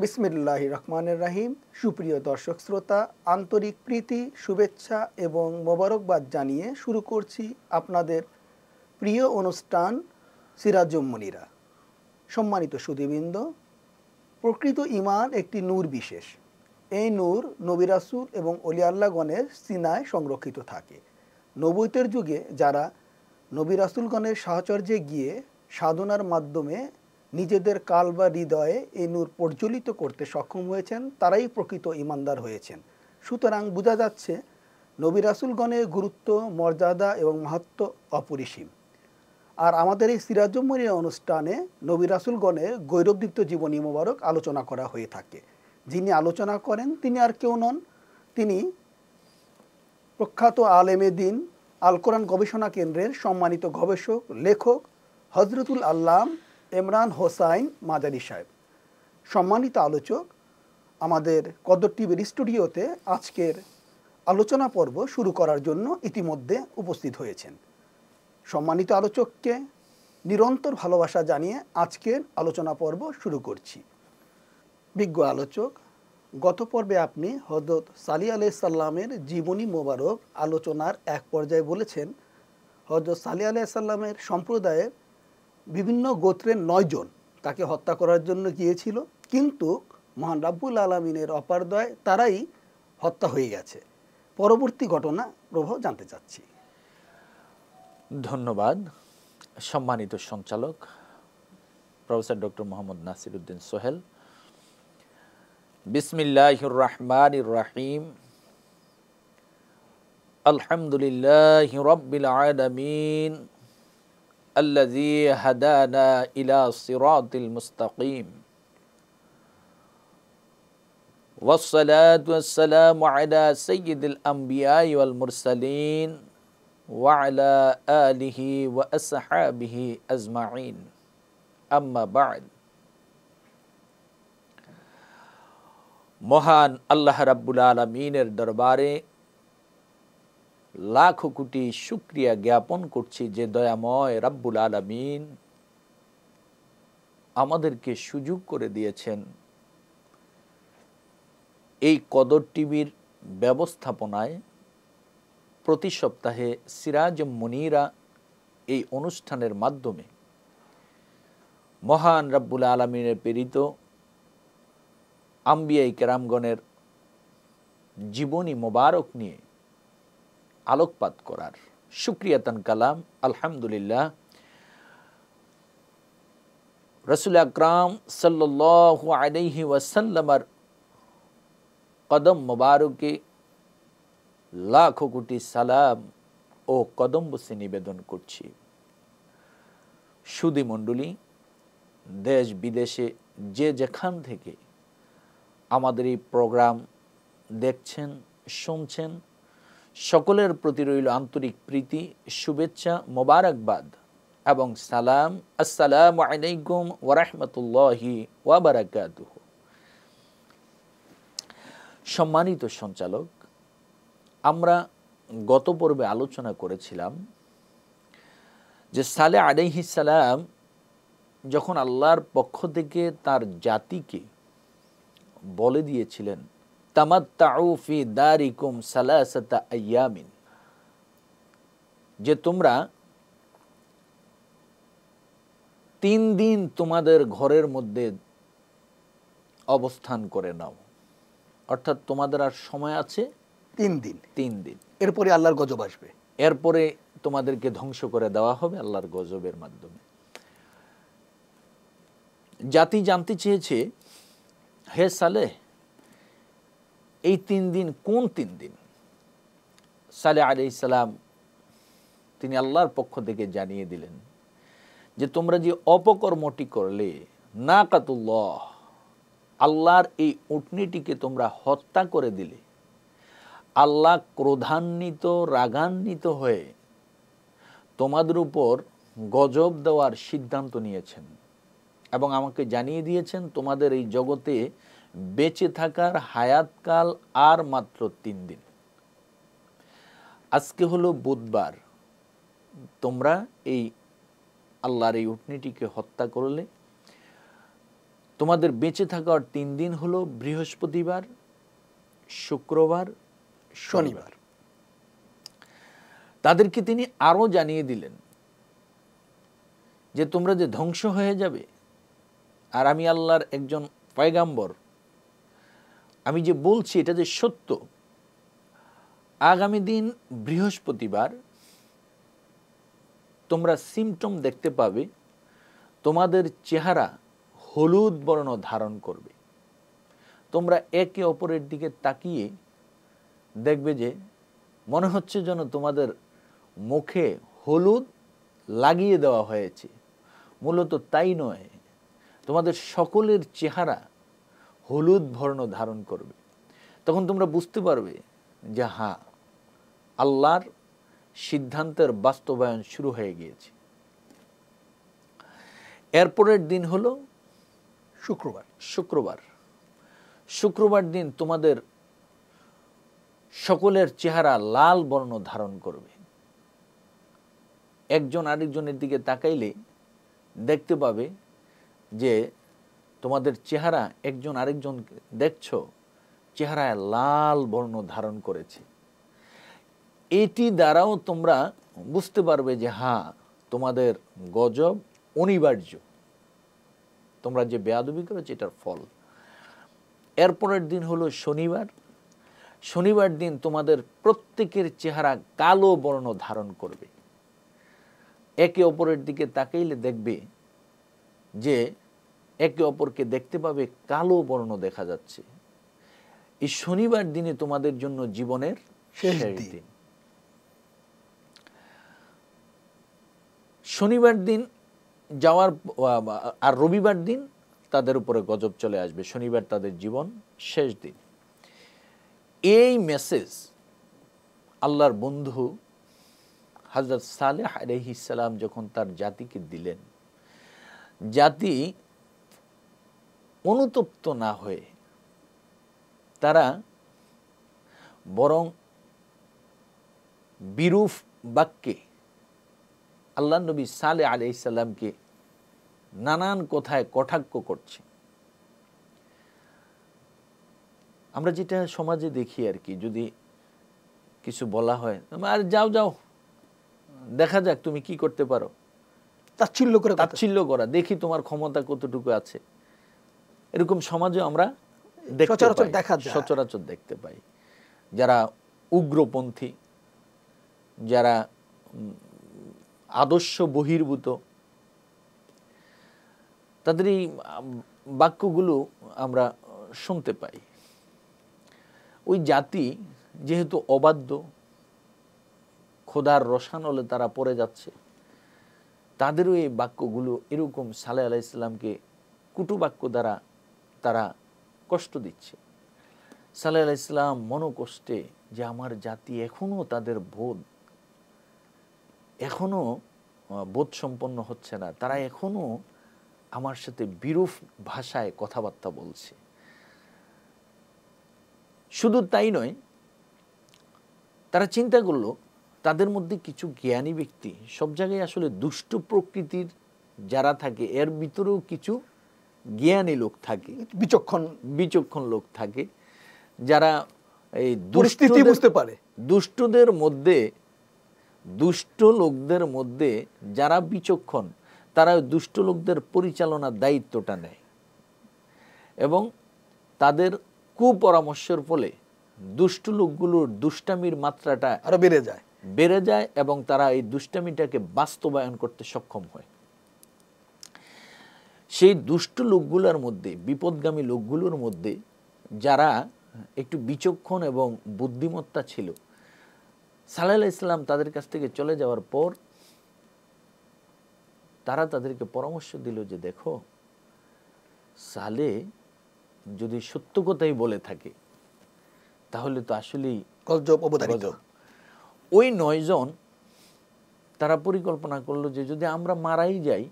বিসমিল্লাহ রহমানের রাহিম সুপ্রিয় দর্শক শ্রোতা আন্তরিক প্রীতি শুভেচ্ছা এবং মোবারকবাদ জানিয়ে শুরু করছি আপনাদের প্রিয় অনুষ্ঠান সিরাজমনিরা সম্মানিত সুদীবৃন্দ প্রকৃত ইমান একটি নূর বিশেষ এই নূর নবিরাসুল এবং অলিয়াল্লাগণের সিনায় সংরক্ষিত থাকে নবৈতের যুগে যারা নবিরাসুলগণের সাহচর্যে গিয়ে সাধনার মাধ্যমে নিজেদের কাল বা হৃদয়ে এই নূর প্রজ্বলিত করতে সক্ষম হয়েছেন তারাই প্রকৃত ইমানদার হয়েছেন সুতরাং বোঝা যাচ্ছে নবী রাসুলগণের গুরুত্ব মর্যাদা এবং মাহাত্ম অপরিসীম আর আমাদের এই সিরাজমনির অনুষ্ঠানে নবী রাসুলগণের গৌরবদীপ্ত জীবনী মোবারক আলোচনা করা হয়ে থাকে যিনি আলোচনা করেন তিনি আর কেউ নন তিনি প্রখ্যাত আলেমে দিন আল কোরআন গবেষণা কেন্দ্রের সম্মানিত গবেষক লেখক হজরতুল আল্লাম এমরান হোসাইন মাদারি সাহেব সম্মানিত আলোচক আমাদের কদর টিভির স্টুডিওতে আজকের আলোচনা পর্ব শুরু করার জন্য ইতিমধ্যে উপস্থিত হয়েছেন সম্মানিত আলোচককে নিরন্তর ভালোবাসা জানিয়ে আজকের আলোচনা পর্ব শুরু করছি বিজ্ঞ আলোচক গত পর্বে আপনি হজরত সালি সাল্লামের জীবনী মোবারক আলোচনার এক পর্যায়ে বলেছেন হজরত সালি সাল্লামের সম্প্রদায়ের বিভিন্ন গোত্রের নয়জন তাকে হত্যা করার জন্য গিয়েছিল কিন্তু মহান রাব্বুল আলমিনের অপারদয় তারাই হত্যা হয়ে গেছে পরবর্তী ঘটনা প্রভাব জানতে চাচ্ছি ধন্যবাদ সম্মানিত সঞ্চালক প্রফেসর ডক্টর মোহাম্মদ নাসির উদ্দিন সোহেল বিসমিল্লাহ রহমান রাহিম আলহামদুলিল্লাহ রবিল আয়দামিন الذي هدانا إلى صراط المستقيم والصلاة والسلام على سيد الأنبياء والمرسلين وعلى آله وأصحابه أجمعين أما بعد মহান আল্লাহ রাব্বুল আলমিনের দরবারে লাখ কোটি শুক্রিয়া জ্ঞাপন করছি যে দয়াময় রাব্বুল আলমিন আমাদেরকে সুযোগ করে দিয়েছেন এই কদর টিভির ব্যবস্থাপনায় প্রতি সপ্তাহে সিরাজ মনিরা এই অনুষ্ঠানের মাধ্যমে মহান রাব্বুল আলমিনের প্রেরিত আম্বিয়াই কেরামগণের জীবনী মোবারক নিয়ে আলোকপাত করার সুক্রিয়াতান কালাম আলহামদুলিল্লাহ রসুল আকরাম সাল্লু আলহি ওয়াসাল্লামার কদম মুবারকে লাখো কোটি সালাম ও কদম বসে নিবেদন করছি সুদী মণ্ডলী দেশ বিদেশে যে যেখান থেকে আমাদের এই প্রোগ্রাম দেখছেন শুনছেন সকলের প্রতি রইল আন্তরিক প্রীতি শুভেচ্ছা মোবারকবাদ এবং সালাম আসসালাম আলাইকুম ওরহমতুল্লাহি ওয়াবারকাত সম্মানিত সঞ্চালক আমরা গত পর্বে আলোচনা করেছিলাম যে সালে সালাম যখন আল্লাহর পক্ষ থেকে তার জাতিকে বলে দিয়েছিলেন তামাত্তাউ ফি দারিকুম সালাসাতা আয়ামিন যে তোমরা তিন দিন তোমাদের ঘরের মধ্যে অবস্থান করে নাও অর্থাৎ তোমাদের আর সময় আছে তিন দিন তিন দিন এরপরে আল্লাহর গজব আসবে এরপরে তোমাদেরকে ধ্বংস করে দেওয়া হবে আল্লাহর গজবের মাধ্যমে জাতি জানতে চেয়েছে হে সালেহ এই তিন দিন কোন তিন দিন সালে আলি ইসলাম তিনি আল্লাহর পক্ষ থেকে জানিয়ে দিলেন যে তোমরা যে অপকর্মটি করলে না কাতুল্লাহ আল্লাহর এই উটনিটিকে তোমরা হত্যা করে দিলে আল্লাহ ক্রোধান্বিত রাগান্বিত হয়ে তোমাদের উপর গজব দেওয়ার সিদ্ধান্ত নিয়েছেন এবং আমাকে জানিয়ে দিয়েছেন তোমাদের এই জগতে বেঁচে থাকার হায়াতকাল আর মাত্র তিন দিন আজকে হলো বুধবার তোমরা এই আল্লাহর এই উটনিটিকে হত্যা করলে তোমাদের বেঁচে থাকার তিন দিন হলো বৃহস্পতিবার শুক্রবার শনিবার তাদেরকে তিনি আরও জানিয়ে দিলেন যে তোমরা যে ধ্বংস হয়ে যাবে আর আমি আল্লাহর একজন পয়গাম্বর আমি যে বলছি এটা যে সত্য আগামী দিন বৃহস্পতিবার তোমরা সিমটম দেখতে পাবে তোমাদের চেহারা হলুদ বর্ণ ধারণ করবে তোমরা একে অপরের দিকে তাকিয়ে দেখবে যে মনে হচ্ছে যেন তোমাদের মুখে হলুদ লাগিয়ে দেওয়া হয়েছে মূলত তাই নয় তোমাদের সকলের চেহারা হলুদ বর্ণ ধারণ করবে তখন তোমরা বুঝতে পারবে যে হ্যাঁ আল্লাহর সিদ্ধান্তের বাস্তবায়ন শুরু হয়ে গিয়েছে এরপরের দিন হলো শুক্রবার শুক্রবার শুক্রবার দিন তোমাদের সকলের চেহারা লাল বর্ণ ধারণ করবে একজন আরেকজনের দিকে তাকাইলে দেখতে পাবে যে তোমাদের চেহারা একজন আরেকজন দেখছ চেহারায় লাল বর্ণ ধারণ করেছে এটি দ্বারাও তোমরা বুঝতে পারবে যে হা তোমাদের গজব অনিবার্য তোমরা যে বেয়াদবি করেছে এটার ফল এরপরের দিন হলো শনিবার শনিবার দিন তোমাদের প্রত্যেকের চেহারা কালো বর্ণ ধারণ করবে একে অপরের দিকে তাকাইলে দেখবে যে একে অপরকে দেখতে পাবে কালো বর্ণ দেখা যাচ্ছে এই শনিবার দিনে তোমাদের জন্য জীবনের শেষ দিন শনিবার দিন যাওয়ার আর রবিবার দিন তাদের উপরে গজব চলে আসবে শনিবার তাদের জীবন শেষ দিন এই মেসেজ আল্লাহর বন্ধু হজরত সালেহ আলহিসাল্লাম যখন তার জাতিকে দিলেন জাতি অনুতপ্ত না হয়ে তারা বরং বিরূপ বাক্যে আল্লাহ নবী সালে আলাইসাল্লামকে নানান কথায় কটাক্ষ করছে আমরা যেটা সমাজে দেখি আর কি যদি কিছু বলা হয় আর যাও যাও দেখা যাক তুমি কি করতে পারো তাচ্ছিল্য করে তাচ্ছিল্য করা দেখি তোমার ক্ষমতা কতটুকু আছে এরকম সমাজে আমরা সচরাচর দেখা সচরাচর দেখতে পাই যারা উগ্রপন্থী যারা আদর্শ বহির্ভূত তাদের এই বাক্যগুলো আমরা শুনতে পাই ওই জাতি যেহেতু অবাধ্য খোদার রসানলে তারা পড়ে যাচ্ছে তাদেরও এই বাক্যগুলো এরকম সালে আলাহ ইসলামকে কুটুবাক্য দ্বারা তারা কষ্ট দিচ্ছে সাল্লাহ ইসলাম মনোকষ্টে যে আমার জাতি এখনও তাদের বোধ এখনও বোধ সম্পন্ন হচ্ছে না তারা এখনও আমার সাথে বিরূপ ভাষায় কথাবার্তা বলছে শুধু তাই নয় তারা চিন্তা করলো তাদের মধ্যে কিছু জ্ঞানী ব্যক্তি সব জায়গায় আসলে দুষ্ট প্রকৃতির যারা থাকে এর ভিতরেও কিছু জ্ঞানী লোক থাকে বিচক্ষণ বিচক্ষণ লোক থাকে যারা এই দুষ্টি বুঝতে পারে দুষ্টদের মধ্যে দুষ্ট লোকদের মধ্যে যারা বিচক্ষণ তারা দুষ্ট লোকদের পরিচালনার দায়িত্বটা নেয় এবং তাদের কুপরামর্শের ফলে দুষ্ট লোকগুলোর দুষ্টামির মাত্রাটা আরো বেড়ে যায় বেড়ে যায় এবং তারা এই দুষ্টামিটাকে বাস্তবায়ন করতে সক্ষম হয় সেই দুষ্ট লোকগুলোর মধ্যে বিপদগামী লোকগুলোর মধ্যে যারা একটু বিচক্ষণ এবং বুদ্ধিমত্তা ছিল সালাহ ইসলাম তাদের কাছ থেকে চলে যাওয়ার পর তারা তাদেরকে পরামর্শ দিল যে দেখো সালে যদি সত্য কথাই বলে থাকে তাহলে তো আসলেই ওই নয়জন তারা পরিকল্পনা করলো যে যদি আমরা মারাই যাই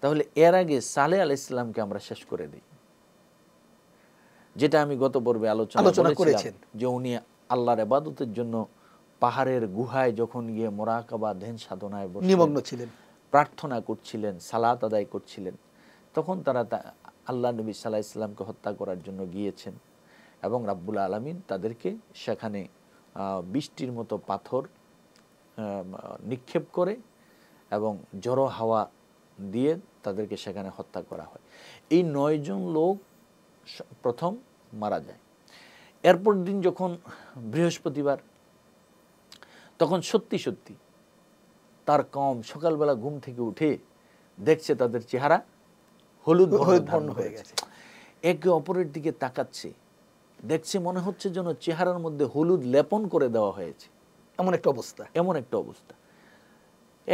তাহলে এর আগে সালে আল ইসলামকে আমরা শেষ করে দিই যেটা আমি গত পর্বে আলোচনা করেছেন যে উনি আল্লাহর এবাদতের জন্য পাহাড়ের গুহায় যখন গিয়ে মোরাকাবা ধ্যান সাধনায় নিমগ্ন ছিলেন প্রার্থনা করছিলেন সালাত আদায় করছিলেন তখন তারা আল্লাহ নবী সাল্লাহ ইসলামকে হত্যা করার জন্য গিয়েছেন এবং রাব্বুল আলমিন তাদেরকে সেখানে বৃষ্টির মতো পাথর নিক্ষেপ করে এবং জড়ো হাওয়া দিয়ে তাদেরকে সেখানে হত্যা করা হয় এই নয়জন লোক প্রথম মারা যায় এরপর দিন যখন বৃহস্পতিবার তখন সত্যি সত্যি তার কম সকালবেলা ঘুম থেকে উঠে দেখছে তাদের চেহারা হলুদ হলুদ হয়ে গেছে একে অপরের দিকে তাকাচ্ছে দেখছে মনে হচ্ছে যেন চেহারার মধ্যে হলুদ লেপন করে দেওয়া হয়েছে এমন একটা অবস্থা এমন একটা অবস্থা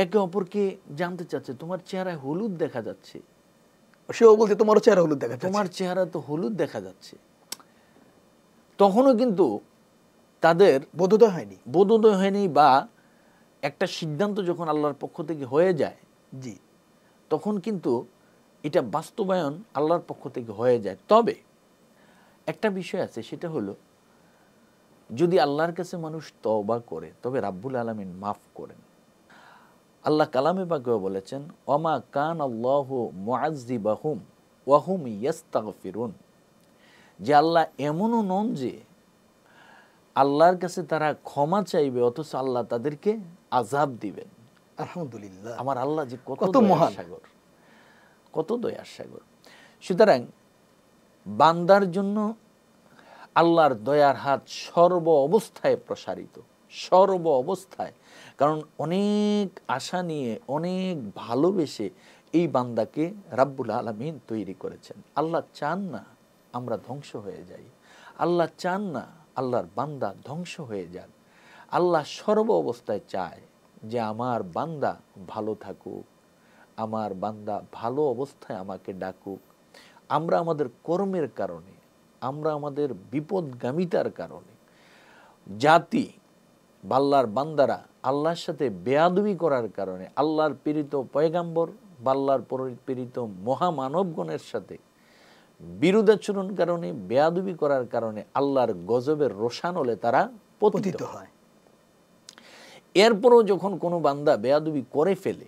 একে অপরকে জানতে চাচ্ছে তোমার চেহারায় হলুদ দেখা যাচ্ছে সেও বলছে তোমার চেহারা হলুদ দেখা যাচ্ছে তোমার চেহারা তো হলুদ দেখা যাচ্ছে তখনও কিন্তু তাদের বোধোদয় হয়নি বোধোদয় হয়নি বা একটা সিদ্ধান্ত যখন আল্লাহর পক্ষ থেকে হয়ে যায় জি তখন কিন্তু এটা বাস্তবায়ন আল্লাহর পক্ষ থেকে হয়ে যায় তবে একটা বিষয় আছে সেটা হলো যদি আল্লাহর কাছে মানুষ তবা করে তবে রাব্বুল আলমিন মাফ করেন আল্লাহ কালামে বাকেও বলেছেন অমা কান আল্লাহ মোয়াজি বাহুম ওয়াহুম ইয়াস্তাগ ফিরুন যে আল্লাহ এমনও নন যে আল্লাহর কাছে তারা ক্ষমা চাইবে অথচ আল্লাহ তাদেরকে আজাব দিবেন আলহামদুলিল্লাহ আমার আল্লাহ যে কত মহান সাগর কত দয়ার সাগর সুতরাং বান্দার জন্য আল্লাহর দয়ার হাত সর্ব অবস্থায় প্রসারিত সর্ব অবস্থায় কারণ অনেক আশা নিয়ে অনেক ভালোবেসে এই বান্দাকে রাব্বুল আলমিন তৈরি করেছেন আল্লাহ চান না আমরা ধ্বংস হয়ে যাই আল্লাহ চান না আল্লাহর বান্দা ধ্বংস হয়ে যান আল্লাহ সর্ব অবস্থায় চায় যে আমার বান্দা ভালো থাকুক আমার বান্দা ভালো অবস্থায় আমাকে ডাকুক আমরা আমাদের কর্মের কারণে আমরা আমাদের বিপদগামিতার কারণে জাতি বাল্লার বান্দারা আল্লাহর সাথে বেয়াদুবি করার কারণে আল্লাহর পীড়িত পয়গাম্বর বাল্লার পীড়িত মহামানবগণের সাথে বিরুদাচরণ কারণে বেয়াদুবি করার কারণে আল্লাহর গজবের রোশানলে তারা পতিত হয় এরপরও যখন কোনো বান্দা বেয়াদুবি করে ফেলে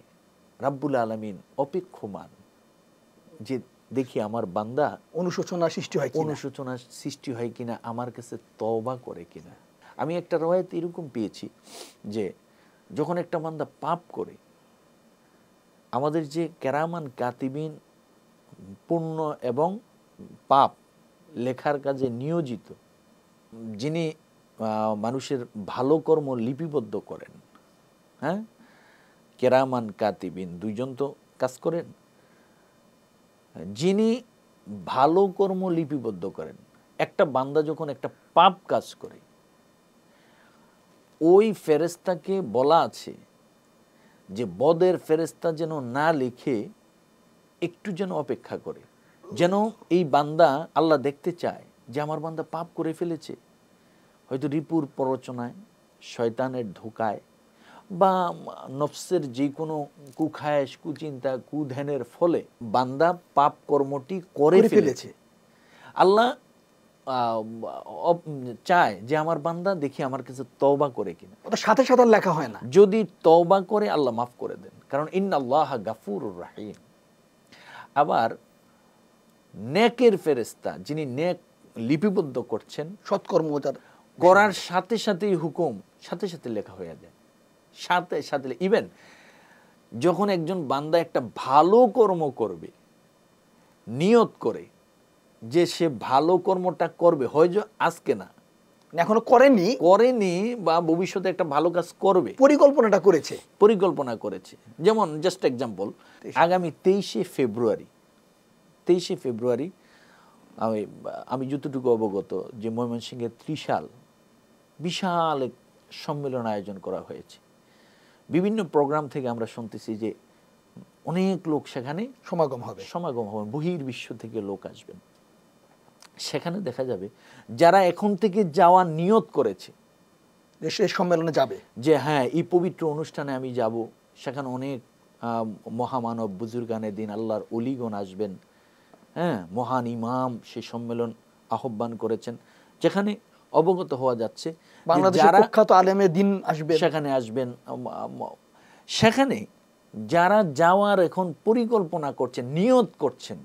রাব্বুল আলমিন অপেক্ষমান যে দেখি আমার বান্দা অনুশোচনা সৃষ্টি হয় অনুশোচনা সৃষ্টি হয় কিনা আমার কাছে তবা করে কিনা আমি একটা রয়েত এরকম পেয়েছি যে যখন একটা মান্দা পাপ করে আমাদের যে কেরামান কাতিবিন পুণ্য এবং পাপ লেখার কাজে নিয়োজিত যিনি মানুষের ভালো কর্ম লিপিবদ্ধ করেন হ্যাঁ কেরামান কাতিবিন দুইজন তো কাজ করেন যিনি ভালো কর্ম লিপিবদ্ধ করেন একটা বান্দা যখন একটা পাপ কাজ করে ওই ফেরেস্তাকে বলা আছে যে বদের ফেরেস্তা যেন না লিখে একটু যেন অপেক্ষা করে যেন এই বান্দা আল্লাহ দেখতে চায় যে আমার বান্দা পাপ করে ফেলেছে হয়তো রিপুর প্ররোচনায় শয়তানের ধোকায় বা নফসের যে কোনো কুখায়স কুচিন্তা কুধ্যানের ফলে বান্দা পাপ কর্মটি করে ফেলেছে আল্লাহ চায় যে আমার বান্দা দেখি আমার কাছে তওবা করে কিনা ওটা সাথে সাথে লেখা হয় না যদি তওবা করে আল্লাহ মাফ করে দেন কারণ ইন আল্লাহ গাফুর রাহিম আবার নেকের ফেরেস্তা যিনি নেক লিপিবদ্ধ করছেন সৎকর্ম করার সাথে সাথেই হুকুম সাথে সাথে লেখা হয়ে যায় সাথে সাথে ইভেন যখন একজন বান্দা একটা ভালো কর্ম করবে নিয়ত করে যে সে ভালো কর্মটা করবে হয়তো আজকে না এখনো করেনি করেনি বা ভবিষ্যতে একটা ভালো কাজ করবে পরিকল্পনাটা করেছে পরিকল্পনা করেছে যেমন জাস্ট এক্সাম্পল আগামী তেইশে ফেব্রুয়ারি তেইশে ফেব্রুয়ারি আমি আমি যতটুকু অবগত যে ময়মনসিংহের ত্রিশাল বিশাল এক সম্মেলন আয়োজন করা হয়েছে বিভিন্ন প্রোগ্রাম থেকে আমরা শুনতেছি যে অনেক লোক সেখানে সমাগম হবে সমাগম হবে বহির্বিশ্ব থেকে লোক আসবেন সেখানে দেখা যাবে যারা এখন থেকে যাওয়া নিয়ত করেছে দেশের সম্মেলনে যাবে যে হ্যাঁ এই পবিত্র অনুষ্ঠানে আমি যাব সেখানে অনেক মহামানব বুজুরগানের দিন আল্লাহর অলিগণ আসবেন হ্যাঁ মহান ইমাম সে সম্মেলন আহ্বান করেছেন যেখানে অবগত হওয়া যাচ্ছে দিন আসবে সেখানে আসবেন সেখানে যারা যাওয়ার এখন পরিকল্পনা করছেন নিয়ত করছেন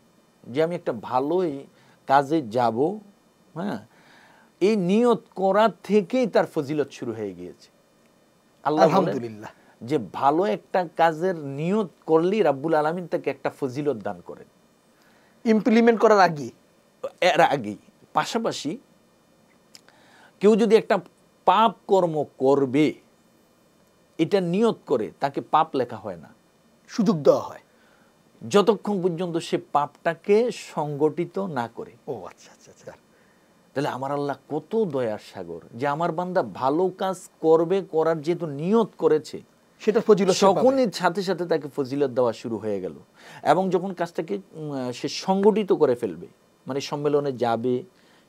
যে আমি একটা ভালোই কাজে যাব হ্যাঁ এই নিয়ত করা থেকেই তার ফজিলত শুরু হয়ে গিয়েছে আল্লাহ আলহামদুলিল্লাহ যে ভালো একটা কাজের নিয়ত করলেই রাব্বুল আলমিন তাকে একটা ফজিলত দান করেন ইমপ্লিমেন্ট করার আগে এর আগেই পাশাপাশি কেউ যদি একটা পাপ কর্ম করবে এটা নিয়ত করে তাকে পাপ লেখা হয় না সুযোগ দেওয়া হয় যতক্ষণ পর্যন্ত সে পাপটাকে সংগঠিত না করে ও আচ্ছা আচ্ছা আচ্ছা তাহলে আমার আল্লাহ কত দয়ার সাগর যে আমার বান্দা ভালো কাজ করবে করার যেহেতু নিয়ত করেছে সেটা ফজিলত সকলের সাথে সাথে তাকে ফজিলত দেওয়া শুরু হয়ে গেল এবং যখন কাজটাকে সে সংগঠিত করে ফেলবে মানে সম্মেলনে যাবে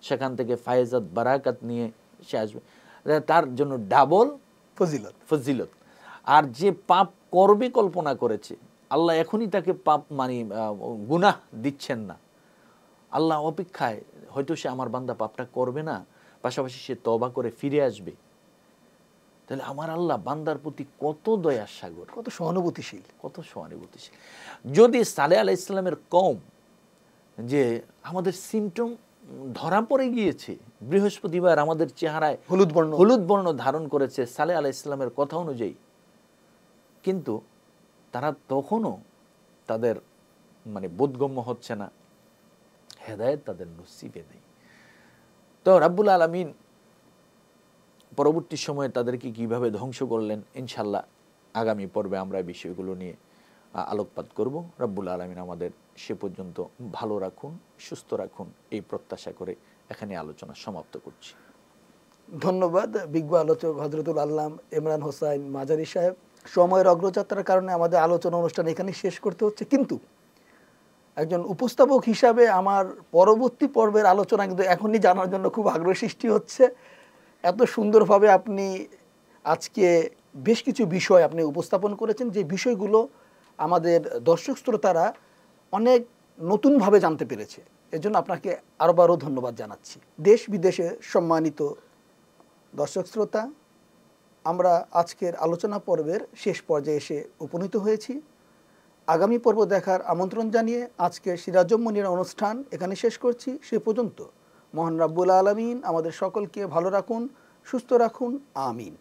সেখান থেকে ফায়েজাত বারাকাত নিয়ে সে আসবে তার জন্য ডাবল ফজিলত ফজিলত আর যে পাপ করবে কল্পনা করেছে আল্লাহ এখনই তাকে পাপ মানে গুনাহ দিচ্ছেন না আল্লাহ অপেক্ষায় হয়তো সে আমার বান্দা পাপটা করবে না পাশাপাশি সে তবা করে ফিরে আসবে তাহলে আমার আল্লাহ বান্দার প্রতি কত দয়ার সাগর কত সহানুভূতিশীল কত সহানুভূতিশীল যদি সালে আলাহ ইসলামের কম যে আমাদের সিমটম ধরা পড়ে গিয়েছে বৃহস্পতিবার আমাদের চেহারায় হলুদ বর্ণ হলুদ বর্ণ ধারণ করেছে সালে আলাহ ইসলামের কথা অনুযায়ী কিন্তু তারা তখনও তাদের মানে বোধগম্য হচ্ছে না হেদায়ত তাদের নসিবে নেই তো রাব্বুল আলমিন পরবর্তী সময়ে তাদেরকে কিভাবে ধ্বংস করলেন ইনশাল্লাহ আগামী পর্বে আমরা বিষয়গুলো নিয়ে আলোকপাত করব রাব্বুল আলমিন আমাদের সে পর্যন্ত ভালো রাখুন সুস্থ রাখুন এই প্রত্যাশা করে এখানে আলোচনা সমাপ্ত করছি ধন্যবাদ বিজ্ঞ আলোচক হজরতুল আল্লাম ইমরান হোসাইন মাজারি সাহেব সময়ের অগ্রযাত্রার কারণে আমাদের আলোচনা অনুষ্ঠান এখানে শেষ করতে হচ্ছে কিন্তু একজন উপস্থাপক হিসাবে আমার পরবর্তী পর্বের আলোচনা কিন্তু এখনই জানার জন্য খুব আগ্রহ সৃষ্টি হচ্ছে এত সুন্দরভাবে আপনি আজকে বেশ কিছু বিষয় আপনি উপস্থাপন করেছেন যে বিষয়গুলো আমাদের দর্শক শ্রোতারা অনেক নতুনভাবে জানতে পেরেছে এজন্য আপনাকে আরবারও ধন্যবাদ জানাচ্ছি দেশ বিদেশে সম্মানিত দর্শক শ্রোতা আমরা আজকের আলোচনা পর্বের শেষ পর্যায়ে এসে উপনীত হয়েছি আগামী পর্ব দেখার আমন্ত্রণ জানিয়ে আজকের সিরাজমনির অনুষ্ঠান এখানে শেষ করছি সে পর্যন্ত মোহান রাব্বুল আলমিন আমাদের সকলকে ভালো রাখুন সুস্থ রাখুন আমিন